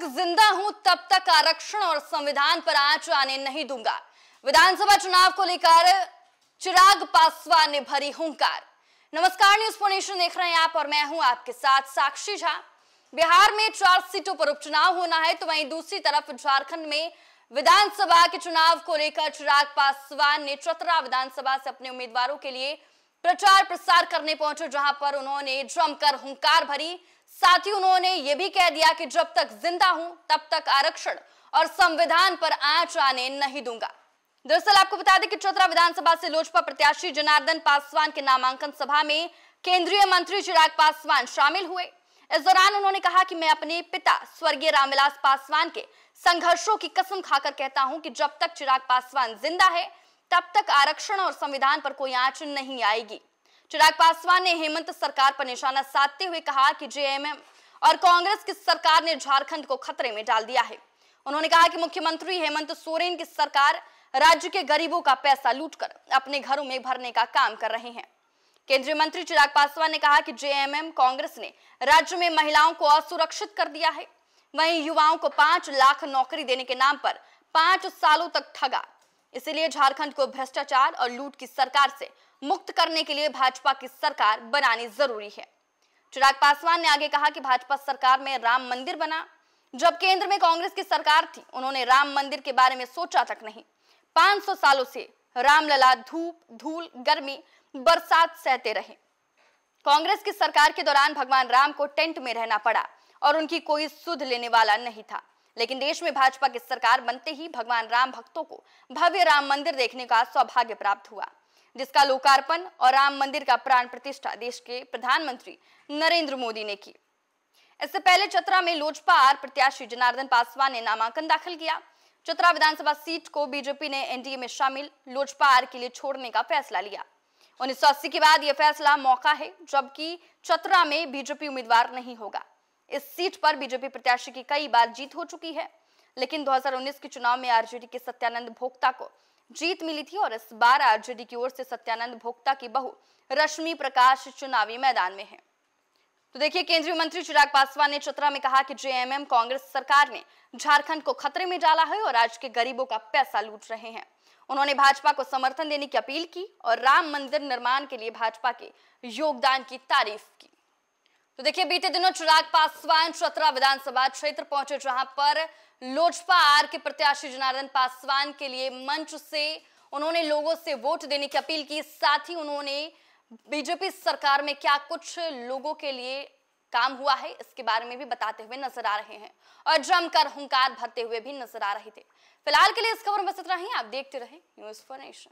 तक जिंदा हूं तब तक आरक्षण और संविधान पर आंच आने नहीं दूंगा विधानसभा चुनाव को लेकर चिराग पासवान ने भरी हूंकार नमस्कार न्यूज फोनेशन देख रहे हैं आप और मैं हूं आपके साथ साक्षी झा बिहार में चार सीटों पर उपचुनाव होना है तो वहीं दूसरी तरफ झारखंड में विधानसभा के चुनाव को लेकर चिराग पासवान ने चतरा विधानसभा से अपने उम्मीदवारों के लिए प्रचार प्रसार करने पहुंचे जहां पर उन्होंने जमकर हुंकार भरी साथ ही उन्होंने ये भी कह दिया कि जब तक जिंदा हूं तब तक आरक्षण और संविधान पर आंच आने नहीं दूंगा दरअसल आपको बता दें कि चौथरा विधानसभा से लोजपा प्रत्याशी जनार्दन पासवान के नामांकन सभा में केंद्रीय मंत्री चिराग पासवान शामिल हुए इस दौरान उन्होंने कहा कि मैं अपने पिता स्वर्गीय रामविलास पासवान के संघर्षों की कसम खाकर कहता हूं कि जब तक चिराग पासवान जिंदा है तब तक आरक्षण और संविधान पर कोई आंच नहीं आएगी चिराग पासवान ने हेमंत सरकार पर निशाना साधते हुए कहा कि जेएमएम और कांग्रेस की सरकार ने झारखंड को खतरे में डाल दिया है उन्होंने कहा कि मुख्यमंत्री हेमंत सोरेन की सरकार राज्य के गरीबों का पैसा लूटकर अपने घरों में भरने का काम कर रहे हैं केंद्रीय मंत्री चिराग पासवान ने कहा कि जेएमएम कांग्रेस ने राज्य में महिलाओं को असुरक्षित कर दिया है वहीं युवाओं को पांच लाख नौकरी देने के नाम पर पांच सालों तक ठगा इसलिए झारखंड को भ्रष्टाचार और लूट की सरकार से मुक्त करने के लिए भाजपा की सरकार बनानी जरूरी है चिराग पासवान ने आगे कहा कि भाजपा सरकार में राम मंदिर बना जब केंद्र में कांग्रेस की सरकार थी उन्होंने राम मंदिर के बारे में सोचा तक नहीं 500 सालों से रामलला धूप धूल गर्मी बरसात सहते रहे कांग्रेस की सरकार के दौरान भगवान राम को टेंट में रहना पड़ा और उनकी कोई सुध लेने वाला नहीं था लेकिन देश में भाजपा की सरकार बनते ही भगवान राम भक्तों को भव्य राम मंदिर देखने का सौभाग्य प्राप्त हुआ जिसका लोकार्पण और राम मंदिर का प्राण प्रतिष्ठा देश के प्रधानमंत्री नरेंद्र मोदी ने की इससे पहले चतरा में लोजपा आर प्रत्याशी जनार्दन पासवान ने नामांकन दाखिल किया चतरा विधानसभा सीट को बीजेपी ने एनडीए में शामिल लोजपा आर के लिए छोड़ने का फैसला लिया उन्नीस के बाद यह फैसला मौका है जबकि चतरा में बीजेपी उम्मीदवार नहीं होगा इस सीट पर बीजेपी प्रत्याशी की कई बार जीत हो चुकी है लेकिन 2019 के चुनाव में आरजेडी के सत्यानंद भोक्ता को जीत मिली थी और इस बार आरजेडी की ओर से सत्यानंद भोक्ता की बहु रश्मि प्रकाश चुनावी मैदान में है तो देखिए केंद्रीय मंत्री चिराग पासवान ने चतरा में कहा कि जेएमएम कांग्रेस सरकार ने झारखंड को खतरे में डाला है और आज के गरीबों का पैसा लूट रहे हैं उन्होंने भाजपा को समर्थन देने की अपील की और राम मंदिर निर्माण के लिए भाजपा के योगदान की तारीफ की तो देखिए बीते दिनों चिराग पासवान चतरा विधानसभा क्षेत्र पहुंचे जहां पर लोजपा आर के प्रत्याशी जनार्दन पासवान के लिए मंच से उन्होंने लोगों से वोट देने की अपील की साथ ही उन्होंने बीजेपी सरकार में क्या कुछ लोगों के लिए काम हुआ है इसके बारे में भी बताते हुए नजर आ रहे हैं और जमकर हुंकार भरते हुए भी नजर आ रहे थे फिलहाल के लिए इस खबर में बस इतना ही आप देखते रहे न्यूज फॉर नेशन